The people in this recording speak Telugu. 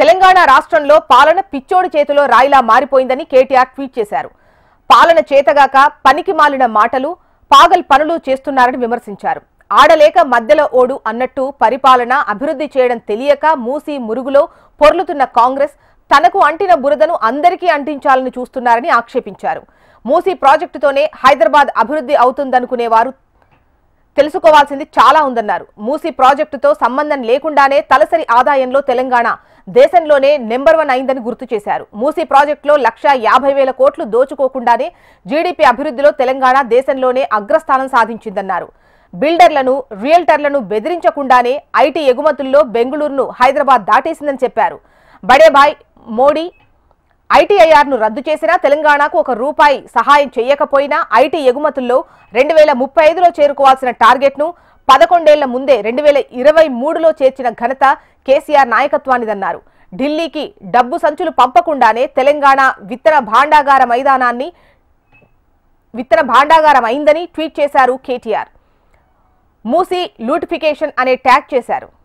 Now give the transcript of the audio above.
తెలంగాణ రాష్ట్రంలో పాలన పిచ్చోడి చేతిలో రాయిలా మారిపోయిందని కేటీఆర్ ట్వీట్ చేశారు పాలన చేతగాక పనికి మాలిన మాటలు పాగల్ పనులు చేస్తున్నారని విమర్శించారు ఆడలేక మధ్యలో ఓడు అన్నట్టు పరిపాలన అభివృద్ధి చేయడం తెలియక మూసి మురుగులో పొర్లుతున్న కాంగ్రెస్ తనకు అంటిన బురదను అందరికీ అంటించాలని చూస్తున్నారని ఆక్షేపించారు మూసీ ప్రాజెక్టుతోనే హైదరాబాద్ అభివృద్ధి అవుతుందనుకునేవారు తెలుసుకోవాల్సింది చాలా ఉందన్నారు మూసీ ప్రాజెక్టుతో సంబంధం లేకుండానే తలసరి ఆదాయంలో తెలంగాణ దేశంలోనే నెంబర్ వన్ అయిందని గుర్తు చేశారు మూసీ ప్రాజెక్టులో లక్ష యాభై వేల కోట్లు దోచుకోకుండానే జీడీపీ అభివృద్ధిలో తెలంగాణ దేశంలోనే అగ్రస్థానం సాధించిందన్నారు బిల్డర్లను రియల్టర్లను బెదిరించకుండానే ఐటీ ఎగుమతుల్లో బెంగళూరును హైదరాబాద్ దాటేసిందని చెప్పారు బడేభాయ్ మోడీ ఐటీఐఆర్ను రద్దు చేసినా తెలంగాణకు ఒక రూపాయి సహాయం చేయకపోయినా ఐటీ ఎగుమతుల్లో రెండు వేల ముప్పై ఐదులో చేరుకోవాల్సిన టార్గెట్ను పదకొండేళ్ల ముందే రెండు వేల ఇరవై మూడులో చేర్చిన ఘనత కేసీఆర్ నాయకత్వానిదన్నారు ఢిల్లీకి డబ్బు సంచులు పంపకుండానే తెలంగాణ విత్తన భాండాగార మైదానాన్ని విత్తన భాండాగారం అయిందని ట్వీట్ చేశారు కేటీఆర్ మూసి లూటిఫికేషన్ అనే ట్యాగ్ చేశారు